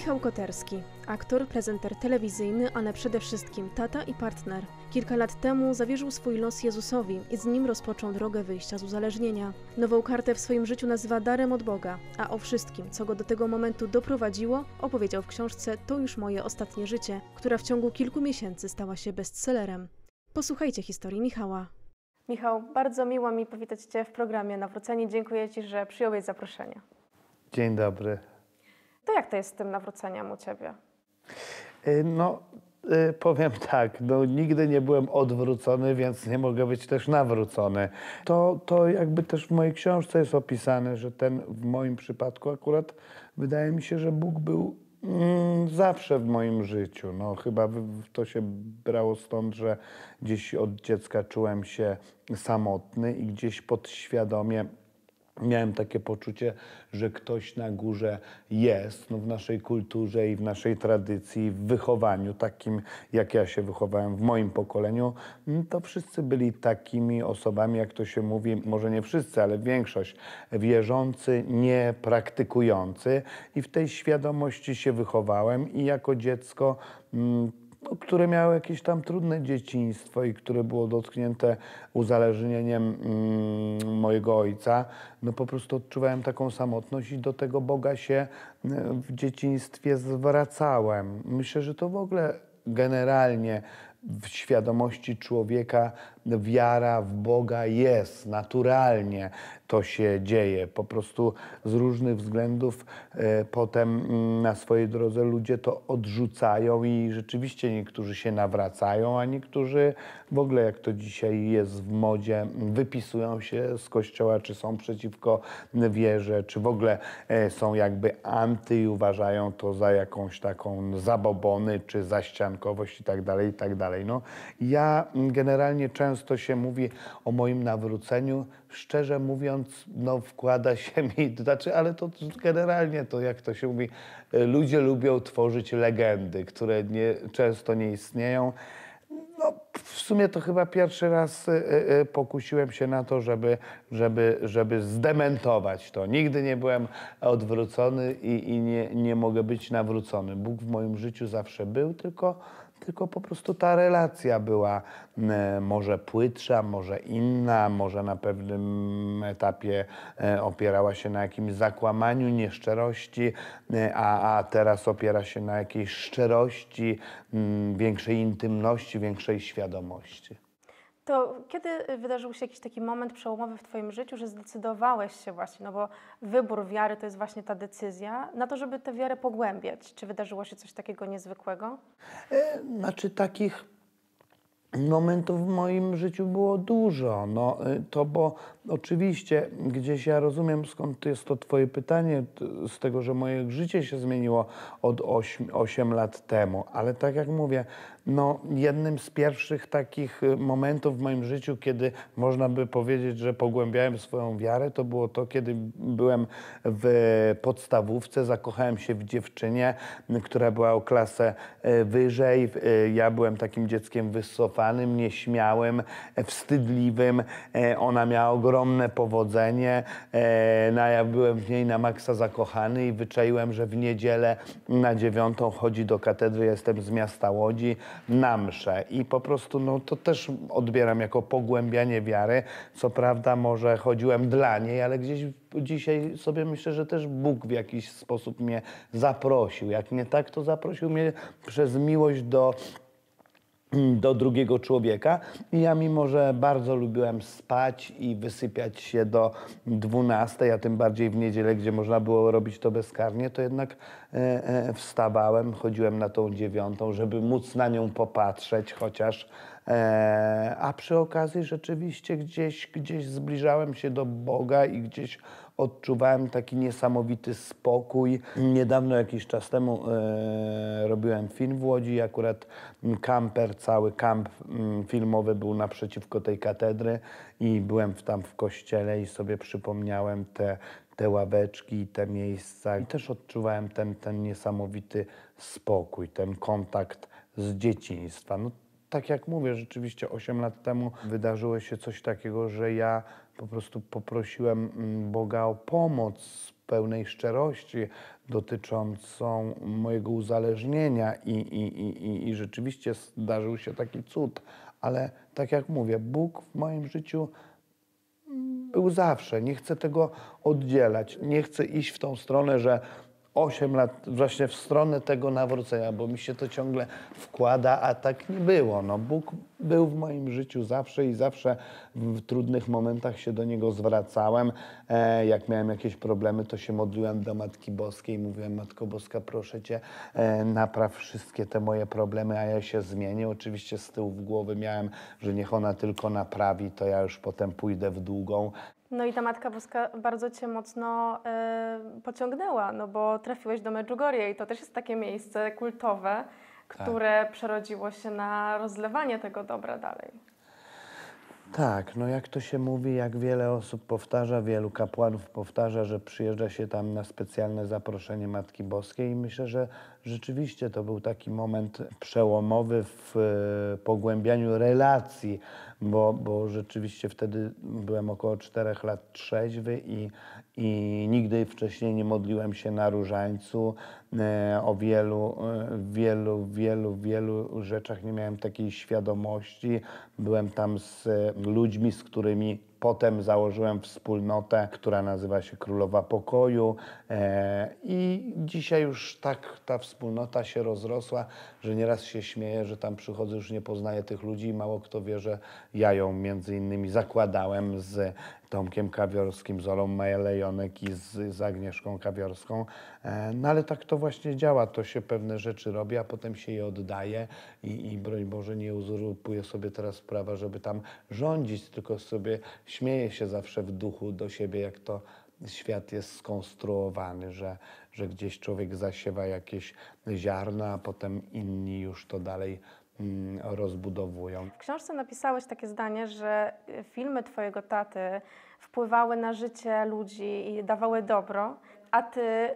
Michał Koterski, aktor, prezenter telewizyjny, ale przede wszystkim tata i partner. Kilka lat temu zawierzył swój los Jezusowi i z nim rozpoczął drogę wyjścia z uzależnienia. Nową kartę w swoim życiu nazywa darem od Boga, a o wszystkim, co go do tego momentu doprowadziło, opowiedział w książce To już moje ostatnie życie, która w ciągu kilku miesięcy stała się bestsellerem. Posłuchajcie historii Michała. Michał, bardzo miło mi powitać Cię w programie Nawrócenie. Dziękuję Ci, że przyjąłeś zaproszenie. Dzień dobry, to jak to jest z tym nawróceniem u ciebie? Y, no, y, powiem tak, no nigdy nie byłem odwrócony, więc nie mogę być też nawrócony. To, to jakby też w mojej książce jest opisane, że ten w moim przypadku akurat wydaje mi się, że Bóg był mm, zawsze w moim życiu. No chyba to się brało stąd, że gdzieś od dziecka czułem się samotny i gdzieś podświadomie miałem takie poczucie, że ktoś na górze jest no w naszej kulturze i w naszej tradycji, w wychowaniu takim, jak ja się wychowałem w moim pokoleniu, mm, to wszyscy byli takimi osobami, jak to się mówi, może nie wszyscy, ale większość, wierzący, nie praktykujący i w tej świadomości się wychowałem i jako dziecko mm, no, które miały jakieś tam trudne dzieciństwo i które było dotknięte uzależnieniem mm, mojego ojca, no po prostu odczuwałem taką samotność i do tego Boga się e, w dzieciństwie zwracałem. Myślę, że to w ogóle generalnie w świadomości człowieka wiara w Boga jest, naturalnie to się dzieje. Po prostu z różnych względów e, potem mm, na swojej drodze ludzie to odrzucają i rzeczywiście niektórzy się nawracają, a niektórzy w ogóle, jak to dzisiaj jest w modzie, wypisują się z kościoła, czy są przeciwko wierze, czy w ogóle e, są jakby anty i uważają to za jakąś taką zabobony, czy ściankowość i tak dalej, i tak dalej. No, ja generalnie często często się mówi o moim nawróceniu. Szczerze mówiąc, no wkłada się mi, to znaczy, ale to generalnie to, jak to się mówi, ludzie lubią tworzyć legendy, które nie, często nie istnieją. No, w sumie to chyba pierwszy raz y, y, y pokusiłem się na to, żeby, żeby, żeby zdementować to. Nigdy nie byłem odwrócony i, i nie, nie mogę być nawrócony. Bóg w moim życiu zawsze był, tylko tylko po prostu ta relacja była może płytsza, może inna, może na pewnym etapie e, opierała się na jakimś zakłamaniu, nieszczerości, e, a, a teraz opiera się na jakiejś szczerości, większej intymności, większej świadomości. To kiedy wydarzył się jakiś taki moment przełomowy w Twoim życiu, że zdecydowałeś się właśnie, no bo wybór wiary to jest właśnie ta decyzja, na to, żeby tę wiarę pogłębiać? Czy wydarzyło się coś takiego niezwykłego? E, znaczy takich momentów w moim życiu było dużo. No, e, to bo oczywiście gdzieś ja rozumiem, skąd jest to twoje pytanie, z tego, że moje życie się zmieniło od 8, 8 lat temu, ale tak jak mówię, no, jednym z pierwszych takich y, momentów w moim życiu, kiedy można by powiedzieć, że pogłębiałem swoją wiarę, to było to, kiedy byłem w podstawówce, zakochałem się w dziewczynie, która była o klasę y, wyżej. Y, ja byłem takim dzieckiem wysofanym, nieśmiałym, e, wstydliwym. E, ona miała ogromne powodzenie. E, no, ja byłem w niej na maksa zakochany i wyczaiłem, że w niedzielę na dziewiątą chodzi do katedry. Jestem z miasta Łodzi na mszę. I po prostu no, to też odbieram jako pogłębianie wiary. Co prawda może chodziłem dla niej, ale gdzieś dzisiaj sobie myślę, że też Bóg w jakiś sposób mnie zaprosił. Jak nie tak, to zaprosił mnie przez miłość do do drugiego człowieka. I ja mimo, że bardzo lubiłem spać i wysypiać się do 12, a tym bardziej w niedzielę, gdzie można było robić to bezkarnie, to jednak e, e, wstawałem, chodziłem na tą dziewiątą, żeby móc na nią popatrzeć chociaż. E, a przy okazji rzeczywiście gdzieś, gdzieś zbliżałem się do Boga i gdzieś odczuwałem taki niesamowity spokój. Niedawno, jakiś czas temu e, robiłem film w Łodzi i akurat mm, kamper, cały kamp mm, filmowy był naprzeciwko tej katedry i byłem tam w kościele i sobie przypomniałem te te ławeczki, te miejsca. I też odczuwałem ten, ten niesamowity spokój, ten kontakt z dzieciństwa. No, tak jak mówię, rzeczywiście 8 lat temu wydarzyło się coś takiego, że ja po prostu poprosiłem mm, Boga o pomoc z pełnej szczerości dotyczącą mojego uzależnienia i, i, i, i rzeczywiście zdarzył się taki cud, ale tak jak mówię, Bóg w moim życiu mm, był zawsze. Nie chcę tego oddzielać. Nie chcę iść w tą stronę, że 8 lat właśnie w stronę tego nawrócenia, bo mi się to ciągle wkłada, a tak nie było. No, Bóg był w moim życiu zawsze i zawsze w trudnych momentach się do Niego zwracałem. E, jak miałem jakieś problemy, to się modliłem do Matki Boskiej. Mówiłem, Matko Boska, proszę Cię, e, napraw wszystkie te moje problemy, a ja się zmienię. Oczywiście z tyłu w głowy miałem, że niech ona tylko naprawi, to ja już potem pójdę w długą. No i ta Matka Boska bardzo Cię mocno y, pociągnęła, no bo trafiłeś do Medjugorje i to też jest takie miejsce kultowe, tak. które tak. przerodziło się na rozlewanie tego dobra dalej. Tak, no jak to się mówi, jak wiele osób powtarza, wielu kapłanów powtarza, że przyjeżdża się tam na specjalne zaproszenie Matki Boskiej i myślę, że rzeczywiście to był taki moment przełomowy w e, pogłębianiu relacji, bo, bo rzeczywiście wtedy byłem około czterech lat trzeźwy i, i nigdy wcześniej nie modliłem się na różańcu. E, o wielu, e, wielu, wielu, wielu rzeczach nie miałem takiej świadomości. Byłem tam z e, ludźmi, z którymi Potem założyłem wspólnotę, która nazywa się Królowa Pokoju e, i dzisiaj już tak ta wspólnota się rozrosła, że nieraz się śmieję, że tam przychodzę, już nie poznaję tych ludzi i mało kto wie, że ja ją między innymi zakładałem z Tomkiem Kawiorskim, z Olą Majelejonek i z, z Agnieszką Kawiorską. E, no ale tak to właśnie działa, to się pewne rzeczy robi, a potem się je oddaje i, i broń Boże nie uzurpuję sobie teraz prawa, żeby tam rządzić, tylko sobie śmieję się zawsze w duchu do siebie, jak to świat jest skonstruowany, że, że gdzieś człowiek zasiewa jakieś ziarna, a potem inni już to dalej mm, rozbudowują. W książce napisałeś takie zdanie, że y, filmy twojego taty wpływały na życie ludzi i dawały dobro, a ty y,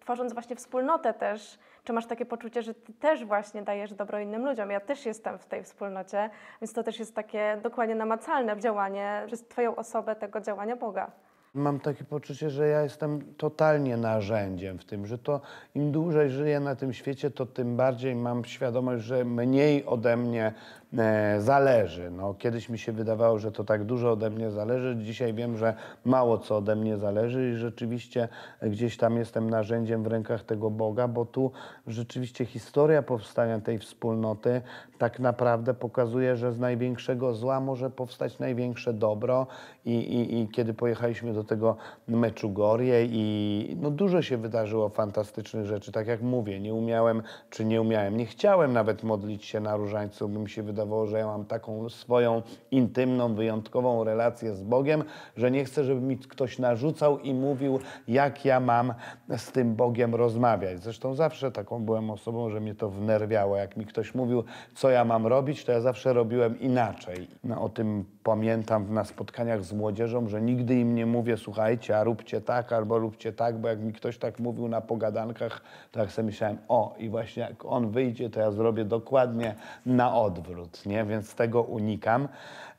tworząc właśnie wspólnotę też czy masz takie poczucie, że ty też właśnie dajesz dobro innym ludziom? Ja też jestem w tej wspólnocie, więc to też jest takie dokładnie namacalne działanie przez twoją osobę tego działania Boga. Mam takie poczucie, że ja jestem totalnie narzędziem w tym, że to im dłużej żyję na tym świecie, to tym bardziej mam świadomość, że mniej ode mnie E, zależy. No, kiedyś mi się wydawało, że to tak dużo ode mnie zależy. Dzisiaj wiem, że mało co ode mnie zależy i rzeczywiście gdzieś tam jestem narzędziem w rękach tego Boga, bo tu rzeczywiście historia powstania tej wspólnoty tak naprawdę pokazuje, że z największego zła może powstać największe dobro. I, i, i kiedy pojechaliśmy do tego meczu Meczugorie i no, dużo się wydarzyło fantastycznych rzeczy. Tak jak mówię, nie umiałem, czy nie umiałem, nie chciałem nawet modlić się na różańcu, by mi się wydawało, że ja mam taką swoją intymną, wyjątkową relację z Bogiem, że nie chcę, żeby mi ktoś narzucał i mówił, jak ja mam z tym Bogiem rozmawiać. Zresztą zawsze taką byłem osobą, że mnie to wnerwiało. Jak mi ktoś mówił, co ja mam robić, to ja zawsze robiłem inaczej. No, o tym pamiętam na spotkaniach z młodzieżą, że nigdy im nie mówię, słuchajcie, a róbcie tak albo róbcie tak, bo jak mi ktoś tak mówił na pogadankach, to jak sobie myślałem, o i właśnie jak on wyjdzie, to ja zrobię dokładnie na odwrót nie, więc tego unikam.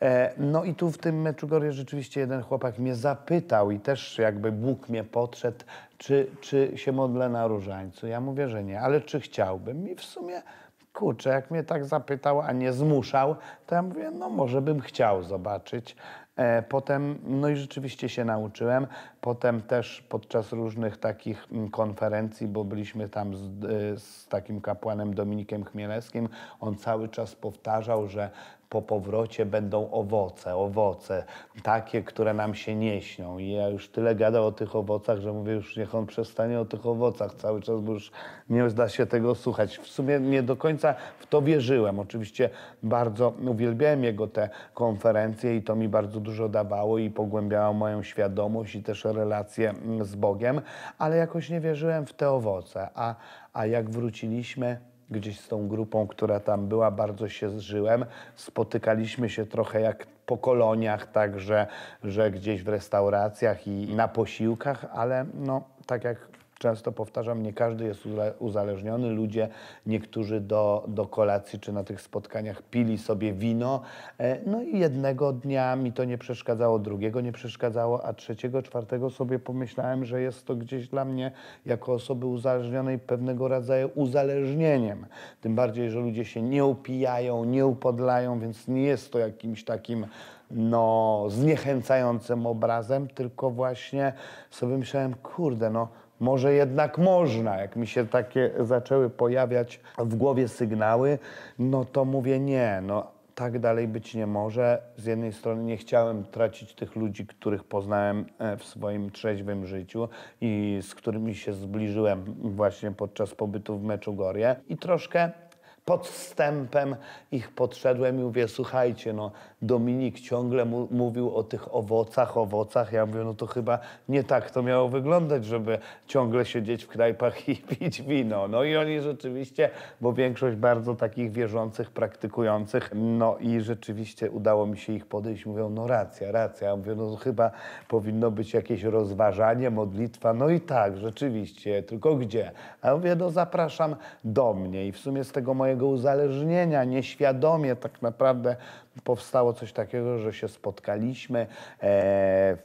E, no i tu w tym meczu Gory rzeczywiście jeden chłopak mnie zapytał i też jakby Bóg mnie podszedł, czy, czy się modlę na różańcu. Ja mówię, że nie, ale czy chciałbym? I w sumie kurczę, jak mnie tak zapytał, a nie zmuszał, to ja mówię, no może bym chciał zobaczyć. E, potem, no i rzeczywiście się nauczyłem. Potem też podczas różnych takich mm, konferencji, bo byliśmy tam z, y, z takim kapłanem Dominikiem Chmielewskim, on cały czas powtarzał, że po powrocie będą owoce, owoce, takie, które nam się nie śnią. I ja już tyle gadał o tych owocach, że mówię już niech on przestanie o tych owocach cały czas, bo już nie zda się tego słuchać. W sumie nie do końca w to wierzyłem. Oczywiście bardzo uwielbiałem jego te konferencje i to mi bardzo dużo dawało i pogłębiało moją świadomość i też relację mm, z Bogiem, ale jakoś nie wierzyłem w te owoce. A, a jak wróciliśmy gdzieś z tą grupą, która tam była, bardzo się zżyłem. Spotykaliśmy się trochę jak po koloniach, także że gdzieś w restauracjach i, i na posiłkach, ale no tak jak często powtarzam, nie każdy jest uzależniony. Ludzie, niektórzy do, do kolacji czy na tych spotkaniach pili sobie wino. E, no i jednego dnia mi to nie przeszkadzało, drugiego nie przeszkadzało, a trzeciego, czwartego sobie pomyślałem, że jest to gdzieś dla mnie jako osoby uzależnionej pewnego rodzaju uzależnieniem. Tym bardziej, że ludzie się nie upijają, nie upodlają, więc nie jest to jakimś takim no, zniechęcającym obrazem, tylko właśnie sobie myślałem, kurde, no może jednak można. Jak mi się takie zaczęły pojawiać w głowie sygnały, no to mówię nie, no tak dalej być nie może. Z jednej strony nie chciałem tracić tych ludzi, których poznałem e, w swoim trzeźwym życiu i z którymi się zbliżyłem właśnie podczas pobytu w Meczugorje i troszkę podstępem ich podszedłem i mówię, słuchajcie, no Dominik ciągle mu, mówił o tych owocach, owocach. Ja mówię, no to chyba nie tak to miało wyglądać, żeby ciągle siedzieć w knajpach i pić wino. No i oni rzeczywiście, bo większość bardzo takich wierzących, praktykujących, no i rzeczywiście udało mi się ich podejść. Mówią, no racja, racja. Ja mówię, no chyba powinno być jakieś rozważanie, modlitwa. No i tak, rzeczywiście, tylko gdzie? A ja mówię, no zapraszam do mnie i w sumie z tego mojego mojego uzależnienia. Nieświadomie tak naprawdę powstało coś takiego, że się spotkaliśmy e,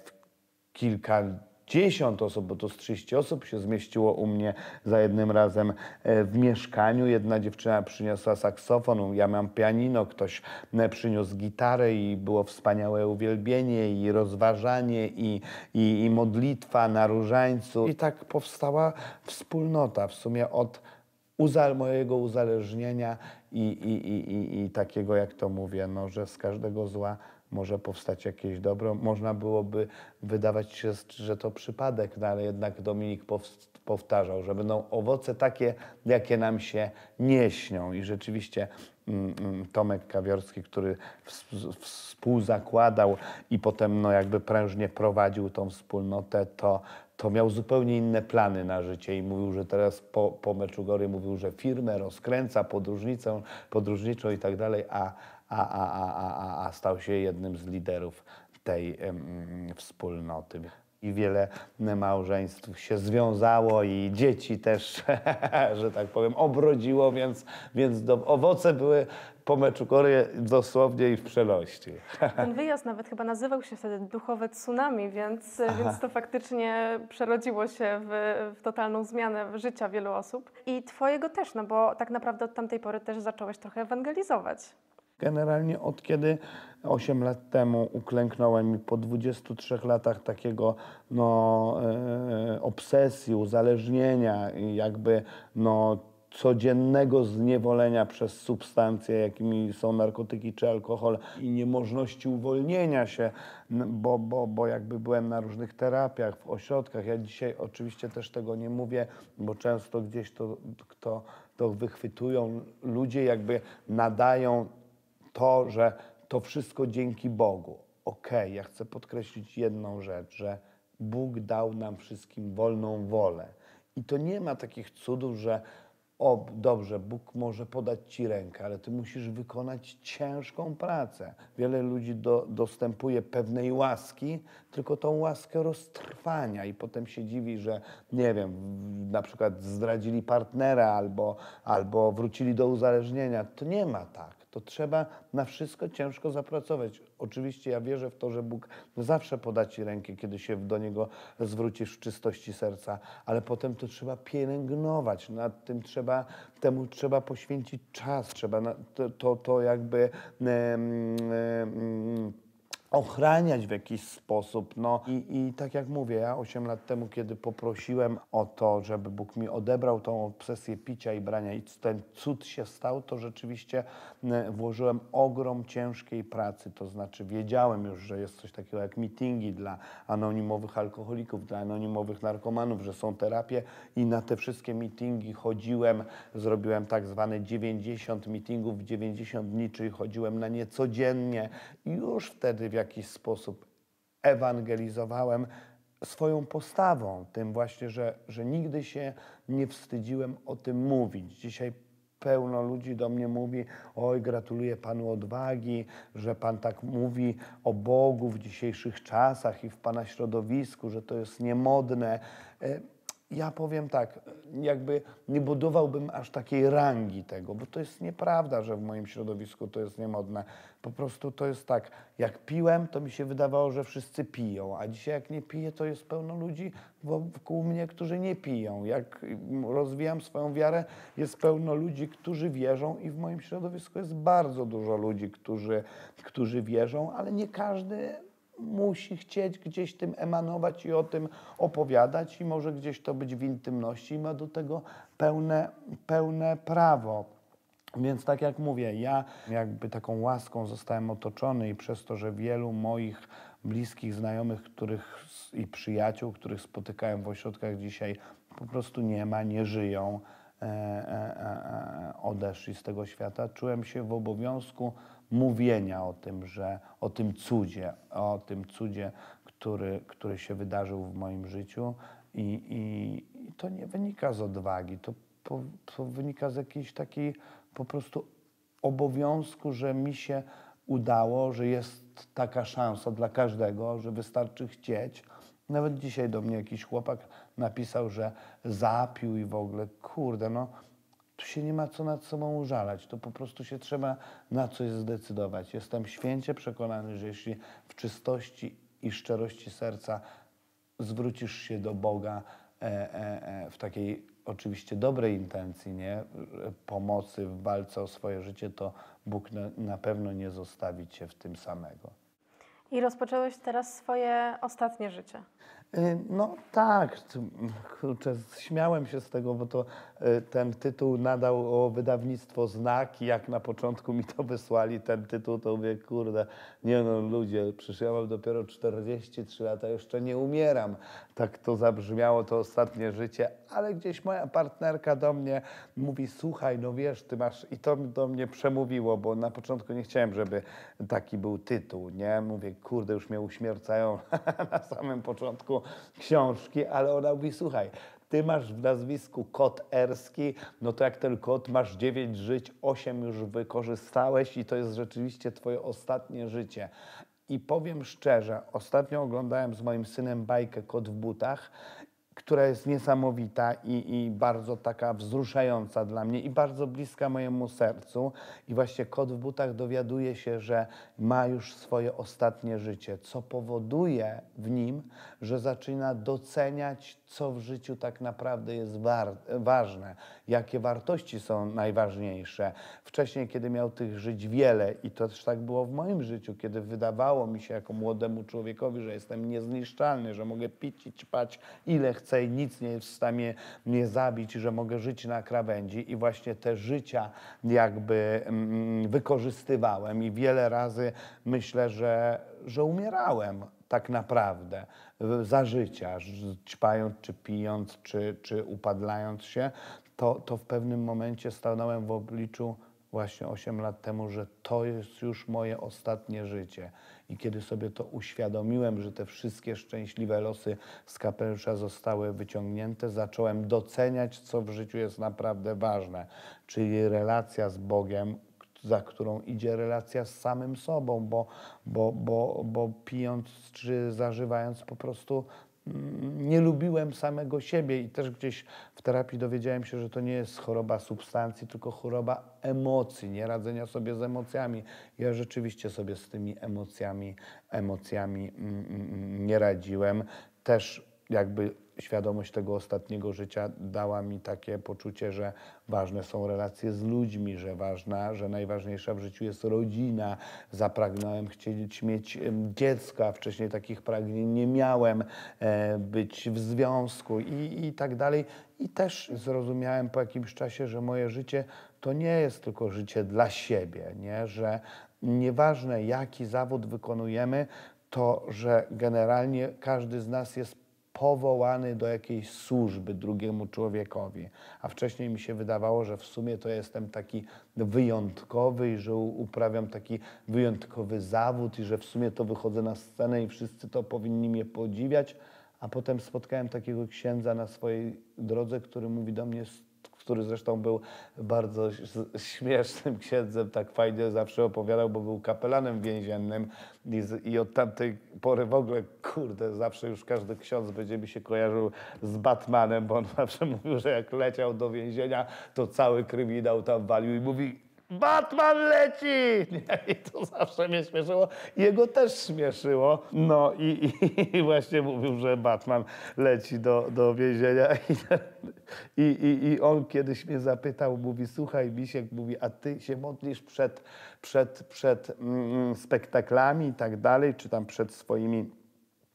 kilka dziesiąt osób, bo to z 30 osób się zmieściło u mnie za jednym razem e, w mieszkaniu. Jedna dziewczyna przyniosła saksofon, ja mam pianino, ktoś e, przyniósł gitarę i było wspaniałe uwielbienie i rozważanie i, i, i modlitwa na różańcu. I tak powstała wspólnota w sumie od uzal, mojego uzależnienia i, i, i, i, takiego, jak to mówię, no, że z każdego zła może powstać jakieś dobro. Można byłoby wydawać się, że to przypadek, no, ale jednak Dominik powtarzał, że będą owoce takie, jakie nam się nie śnią. I rzeczywiście mm, mm, Tomek Kawiorski, który współzakładał i potem no, jakby prężnie prowadził tą wspólnotę, to to miał zupełnie inne plany na życie i mówił, że teraz po, po meczu Gory mówił, że firmę rozkręca podróżnicą, podróżniczą i tak dalej, a, a, a, a, a, a stał się jednym z liderów tej mm, wspólnoty i wiele małżeństw się związało i dzieci też, że tak powiem, obrodziło, więc, więc do, owoce były po meczu Korei dosłownie i w przelości. Ten wyjazd nawet chyba nazywał się wtedy duchowe tsunami, więc, więc to faktycznie przerodziło się w, w, totalną zmianę życia wielu osób. I twojego też, no bo tak naprawdę od tamtej pory też zacząłeś trochę ewangelizować generalnie od kiedy 8 lat temu uklęknąłem i po 23 latach takiego no, e, obsesji, uzależnienia i jakby no, codziennego zniewolenia przez substancje, jakimi są narkotyki czy alkohol i niemożności uwolnienia się, bo, bo, bo jakby byłem na różnych terapiach, w ośrodkach. Ja dzisiaj oczywiście też tego nie mówię, bo często gdzieś to, kto to wychwytują ludzie, jakby nadają to, że to wszystko dzięki Bogu. Okej, okay, ja chcę podkreślić jedną rzecz, że Bóg dał nam wszystkim wolną wolę. I to nie ma takich cudów, że o, dobrze, Bóg może podać ci rękę, ale ty musisz wykonać ciężką pracę. Wiele ludzi do, dostępuje pewnej łaski, tylko tą łaskę roztrwania i potem się dziwi, że nie wiem, na przykład zdradzili partnera albo, albo wrócili do uzależnienia. To nie ma tak to trzeba na wszystko ciężko zapracować. Oczywiście ja wierzę w to, że Bóg zawsze poda Ci rękę, kiedy się do Niego zwrócisz w czystości serca, ale potem to trzeba pielęgnować, nad tym trzeba, temu trzeba poświęcić czas, trzeba to, to, to jakby... E, ochraniać w jakiś sposób. No i, i tak jak mówię, ja 8 lat temu, kiedy poprosiłem o to, żeby Bóg mi odebrał tą obsesję picia i brania i ten cud się stał, to rzeczywiście włożyłem ogrom ciężkiej pracy, to znaczy wiedziałem już, że jest coś takiego jak mityngi dla anonimowych alkoholików, dla anonimowych narkomanów, że są terapie i na te wszystkie mityngi chodziłem, zrobiłem tak zwane 90 mityngów w 90 dni, czyli chodziłem na nie codziennie i już wtedy w jakiś sposób ewangelizowałem swoją postawą, tym właśnie, że, że nigdy się nie wstydziłem o tym mówić. Dzisiaj pełno ludzi do mnie mówi: Oj, gratuluję Panu odwagi, że Pan tak mówi o Bogu w dzisiejszych czasach i w Pana środowisku, że to jest niemodne. E, ja powiem tak, jakby nie budowałbym aż takiej rangi tego, bo to jest nieprawda, że w moim środowisku to jest niemodne. Po prostu to jest tak, jak piłem, to mi się wydawało, że wszyscy piją, a dzisiaj jak nie piję, to jest pełno ludzi wokół mnie, którzy nie piją. Jak rozwijam swoją wiarę, jest pełno ludzi, którzy wierzą i w moim środowisku jest bardzo dużo ludzi, którzy, którzy wierzą, ale nie każdy musi chcieć gdzieś tym emanować i o tym opowiadać i może gdzieś to być w intymności i ma do tego pełne, pełne prawo. Więc tak jak mówię, ja jakby taką łaską zostałem otoczony i przez to, że wielu moich bliskich, znajomych których, i przyjaciół, których spotykałem w ośrodkach dzisiaj, po prostu nie ma, nie żyją, e, e, e, e odeszli z tego świata, czułem się w obowiązku mówienia o tym, że o tym cudzie, o tym cudzie, który, który się wydarzył w moim życiu. I, i, i to nie wynika z odwagi, to, po, to wynika z jakiejś takiej po prostu obowiązku, że mi się udało, że jest taka szansa dla każdego, że wystarczy chcieć. Nawet dzisiaj do mnie jakiś chłopak napisał, że zapił i w ogóle, kurde, no się nie ma co nad sobą użalać, to po prostu się trzeba na coś zdecydować. Jestem święcie przekonany, że jeśli w czystości i szczerości serca zwrócisz się do Boga e, e, e w takiej oczywiście dobrej intencji, nie? pomocy w walce o swoje życie, to Bóg na, na pewno nie zostawi cię w tym samego. I rozpocząłeś teraz swoje ostatnie życie. Y, no tak, kurczę, śmiałem się z tego, bo to y, ten tytuł nadał wydawnictwo Znak i jak na początku mi to wysłali, ten tytuł, to mówię, kurde, nie no ludzie, przecież ja mam dopiero 43 lata, jeszcze nie umieram. Tak to zabrzmiało, to ostatnie życie, ale gdzieś moja partnerka do mnie mówi, słuchaj, no wiesz, ty masz... I to do mnie przemówiło, bo na początku nie chciałem, żeby taki był tytuł, nie? Mówię, kurde, już mnie uśmiercają na samym początku książki, ale ona mówi, słuchaj, ty masz w nazwisku kot erski, no to jak ten kot masz dziewięć żyć, osiem już wykorzystałeś i to jest rzeczywiście twoje ostatnie życie. I powiem szczerze, ostatnio oglądałem z moim synem bajkę Kot w butach która jest niesamowita i, i bardzo taka wzruszająca dla mnie i bardzo bliska mojemu sercu. I właśnie kot w butach dowiaduje się, że ma już swoje ostatnie życie, co powoduje w nim, że zaczyna doceniać, co w życiu tak naprawdę jest ważne, jakie wartości są najważniejsze. Wcześniej, kiedy miał tych żyć wiele, i to też tak było w moim życiu, kiedy wydawało mi się jako młodemu człowiekowi, że jestem niezniszczalny, że mogę pić i ćpać ile chcę, chce i nic nie jest w stanie mnie zabić, że mogę żyć na krawędzi i właśnie te życia jakby mm, wykorzystywałem i wiele razy myślę, że, że umierałem tak naprawdę za życia, ćpając czy pijąc, czy, czy upadlając się, to, to w pewnym momencie stanąłem w obliczu właśnie 8 lat temu, że to jest już moje ostatnie życie. I kiedy sobie to uświadomiłem, że te wszystkie szczęśliwe losy z kapelusza zostały wyciągnięte, zacząłem doceniać, co w życiu jest naprawdę ważne, czyli relacja z Bogiem, za którą idzie relacja z samym sobą, bo, bo, bo, bo pijąc czy zażywając po prostu nie lubiłem samego siebie i też gdzieś w terapii dowiedziałem się, że to nie jest choroba substancji, tylko choroba emocji, nie radzenia sobie z emocjami. Ja rzeczywiście sobie z tymi emocjami, emocjami mm, mm, mm, nie radziłem. Też jakby świadomość tego ostatniego życia dała mi takie poczucie, że ważne są relacje z ludźmi, że ważna, że najważniejsza w życiu jest rodzina. Zapragnąłem chcieć mieć dziecka, wcześniej takich pragnień nie miałem, e, być w związku i, i tak dalej. I też zrozumiałem po jakimś czasie, że moje życie to nie jest tylko życie dla siebie, nie? że nieważne jaki zawód wykonujemy, to, że generalnie każdy z nas jest powołany do jakiejś służby drugiemu człowiekowi. A wcześniej mi się wydawało, że w sumie to jestem taki wyjątkowy i że uprawiam taki wyjątkowy zawód i że w sumie to wychodzę na scenę i wszyscy to powinni mnie podziwiać. A potem spotkałem takiego księdza na swojej drodze, który mówi do mnie: który zresztą był bardzo śmiesznym księdzem, tak fajnie zawsze opowiadał, bo był kapelanem więziennym i, z, i od tamtej pory w ogóle, kurde, zawsze już każdy ksiądz będzie mi się kojarzył z Batmanem, bo on zawsze mówił, że jak leciał do więzienia, to cały kryminał tam walił i mówi Batman leci! Nie? I to zawsze mnie śmieszyło. Jego też śmieszyło. No i, i, i właśnie mówił, że Batman leci do, do więzienia. I I, i, I on kiedyś mnie zapytał, mówi, słuchaj Wisiek, mówi, a ty się modlisz przed, przed, przed mm, mm spektaklami i tak dalej, czy tam przed swoimi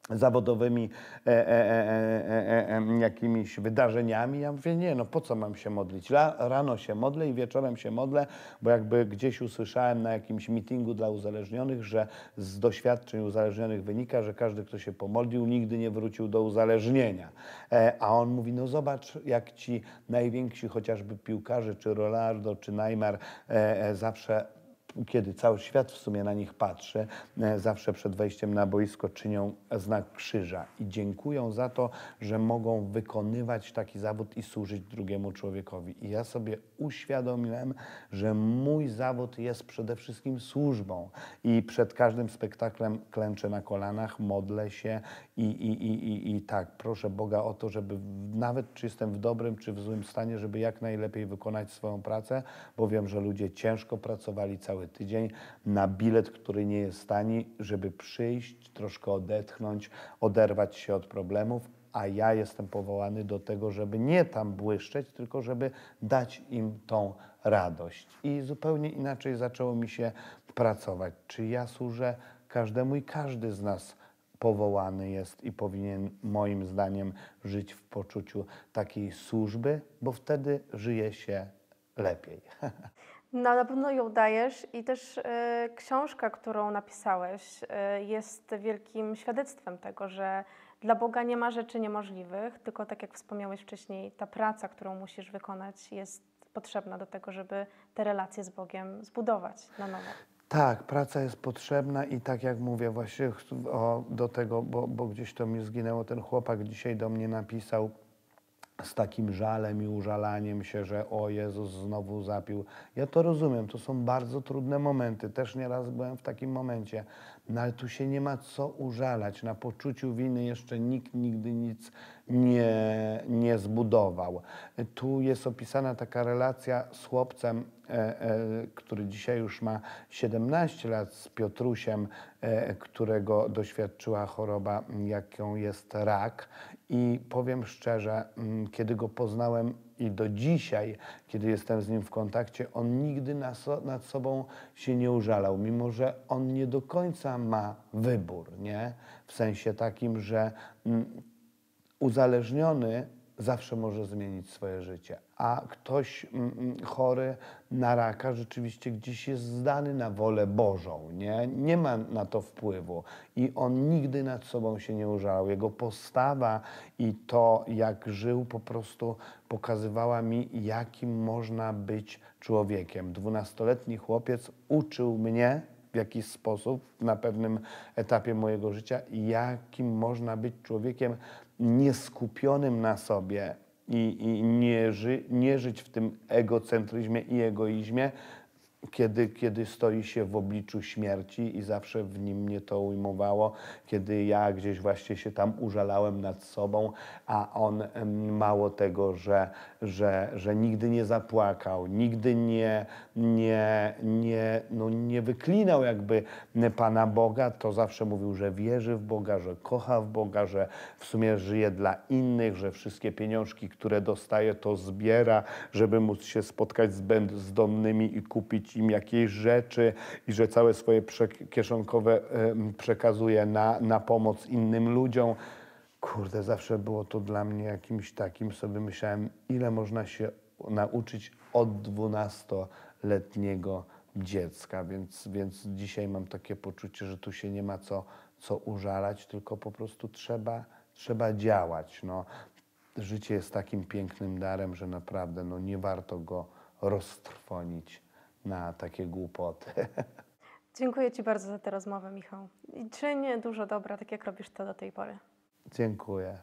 zawodowymi e, e, e, jakimiś wydarzeniami. Ja mówię, nie, no po co mam się modlić? La, rano się modlę i wieczorem się modlę, bo jakby gdzieś usłyszałem na jakimś mitingu dla uzależnionych, że z doświadczeń uzależnionych wynika, że każdy, kto się pomodlił, nigdy nie wrócił do uzależnienia. a on mówi, no zobacz, jak ci najwięksi chociażby piłkarze, czy Ronaldo, czy Neymar zawsze kiedy cały świat w sumie na nich patrzy, e, zawsze przed wejściem na boisko czynią znak krzyża i dziękują za to, że mogą wykonywać taki zawód i służyć drugiemu człowiekowi. I ja sobie uświadomiłem, że mój zawód jest przede wszystkim służbą i przed każdym spektaklem klęczę na kolanach, modlę się i, i, i, i, tak, proszę Boga o to, żeby nawet czy jestem w dobrym czy w złym stanie, żeby jak najlepiej wykonać swoją pracę, bo wiem, że ludzie ciężko pracowali cały tydzień na bilet, który nie jest tani, żeby przyjść, troszkę odetchnąć, oderwać się od problemów, a ja jestem powołany do tego, żeby nie tam błyszczeć, tylko żeby dać im tą radość. I zupełnie inaczej zaczęło mi się pracować. Czy ja służę każdemu i każdy z nas powołany jest i powinien, moim zdaniem, żyć w poczuciu takiej służby, bo wtedy żyje się lepiej. No, na pewno ją dajesz i też y, książka, którą napisałeś, y, jest wielkim świadectwem tego, że dla Boga nie ma rzeczy niemożliwych, tylko tak jak wspomniałeś wcześniej, ta praca, którą musisz wykonać, jest potrzebna do tego, żeby te relacje z Bogiem zbudować na nowo. Tak, praca jest potrzebna i tak jak mówię właśnie o, do tego, bo, bo gdzieś to mi zginęło, ten chłopak dzisiaj do mnie napisał, z takim żalem i użalaniem się, że o Jezus znowu zapił. Ja to rozumiem, to są bardzo trudne momenty. Też nieraz byłem w takim momencie, no ale tu się nie ma co użalać. Na poczuciu winy jeszcze nikt nigdy nic nie, nie zbudował. Tu jest opisana taka relacja z chłopcem, e, e, który dzisiaj już ma 17 lat, z Piotrusiem, e, którego doświadczyła choroba, jaką jest rak. I powiem szczerze, mm, kiedy go poznałem, i do dzisiaj, kiedy jestem z nim w kontakcie, on nigdy nad sobą się nie użalał, mimo że on nie do końca ma wybór, nie? W sensie takim, że mm, uzależniony zawsze może zmienić swoje życie, a ktoś mm, mm, chory na raka rzeczywiście gdzieś jest zdany na wolę Bożą, nie? Nie ma na to wpływu i on nigdy nad sobą się nie użalał. Jego postawa i to, jak żył, po prostu pokazywała mi, jakim można być człowiekiem. Dwunastoletni chłopiec uczył mnie, w jakiś sposób na pewnym etapie mojego życia, jakim można być człowiekiem nieskupionym na sobie, i, i nie, ży, nie żyć w tym egocentryzmie i egoizmie, kiedy, kiedy stoi się w obliczu śmierci i zawsze w nim mnie to ujmowało, kiedy ja gdzieś właśnie się tam użalałem nad sobą, a on mało tego, że, że, że nigdy nie zapłakał, nigdy nie, nie, nie, no nie wyklinał jakby Pana Boga, to zawsze mówił, że wierzy w Boga, że kocha w Boga, że w sumie żyje dla innych, że wszystkie pieniążki, które dostaje, to zbiera, żeby móc się spotkać z bezdomnymi i kupić im jakiejś rzeczy i że całe swoje kieszonkowe przekazuje na, na pomoc innym ludziom. Kurde, zawsze było to dla mnie jakimś takim, sobie myślałem, ile można się nauczyć od dwunastoletniego dziecka, więc, więc dzisiaj mam takie poczucie, że tu się nie ma co, co użalać, tylko po prostu trzeba, trzeba działać. No, życie jest takim pięknym darem, że naprawdę no, nie warto go roztrwonić na takie głupoty. Dziękuję Ci bardzo za tę rozmowę, Michał. I czynię dużo dobra, tak jak robisz to do tej pory. Dziękuję.